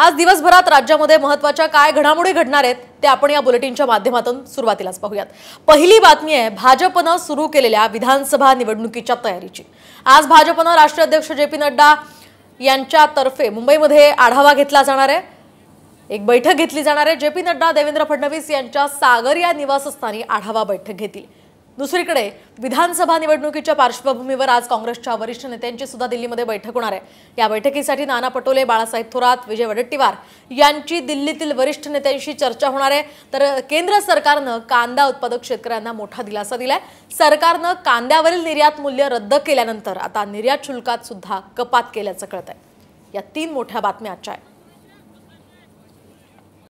आज दिवसभरात राज्यामध्ये महत्वाच्या काय घडामोडी घडणार आहेत ते आपण या बुलेटिनच्या माध्यमातून सुरुवातीलाच पाहूयात पहिली बातमी आहे भाजपनं सुरू केलेल्या विधानसभा निवडणुकीच्या तयारीची आज भाजपनं राष्ट्रीय अध्यक्ष जे पी नड्डा यांच्यातर्फे मुंबईमध्ये आढावा घेतला जाणार आहे एक बैठक घेतली जाणार आहे जे पी नड्डा देवेंद्र फडणवीस यांच्या सागर या निवासस्थानी आढावा बैठक घेतील दुसरीकडे विधानसभा निवडणुकीच्या पार्श्वभूमीवर आज काँग्रेसच्या वरिष्ठ नेत्यांची सुद्धा दिल्लीमध्ये बैठक होणार आहे या बैठकीसाठी नाना पटोले बाळासाहेब थोरात विजय वडेट्टीवार यांची दिल्लीतील वरिष्ठ नेत्यांशी चर्चा होणार आहे तर केंद्र सरकारनं कांदा उत्पादक शेतकऱ्यांना मोठा दिलासा दिलाय सरकारनं कांद्यावरील निर्यात मूल्य रद्द केल्यानंतर आता निर्यात शुल्कात सुद्धा कपात केल्याचं कळत आहे या तीन मोठ्या बातम्या आजच्या आहेत